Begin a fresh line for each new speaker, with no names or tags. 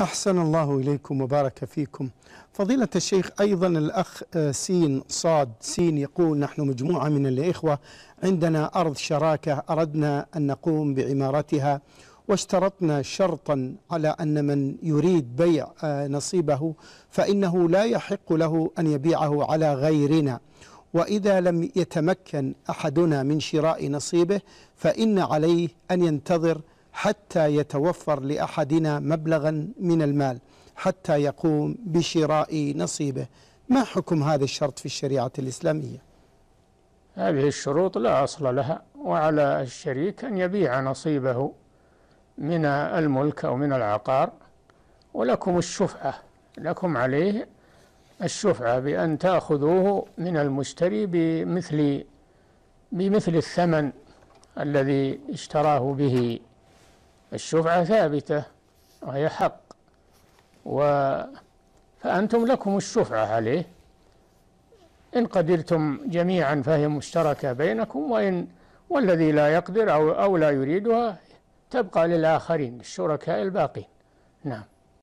أحسن الله إليكم وبارك فيكم فضيلة الشيخ أيضا الأخ آه، سين صاد سين يقول نحن مجموعة من الإخوة عندنا أرض شراكة أردنا أن نقوم بعمارتها واشترطنا شرطا على أن من يريد بيع آه، نصيبه فإنه لا يحق له أن يبيعه على غيرنا وإذا لم يتمكن أحدنا من شراء نصيبه فإن عليه أن ينتظر حتى يتوفر لأحدنا مبلغا من المال حتى يقوم بشراء نصيبه ما حكم هذا الشرط في الشريعة الإسلامية
هذه الشروط لا أصل لها وعلى الشريك أن يبيع نصيبه من الملك أو من العقار ولكم الشفعة لكم عليه الشفعة بأن تأخذوه من المشتري بمثل بمثل الثمن الذي اشتراه به الشفعة ثابتة وهي حق و فأنتم لكم الشفعة عليه إن قدرتم جميعا فهي مشتركة بينكم وإن والذي لا يقدر أو, أو لا يريدها تبقى للآخرين الشركاء الباقين نعم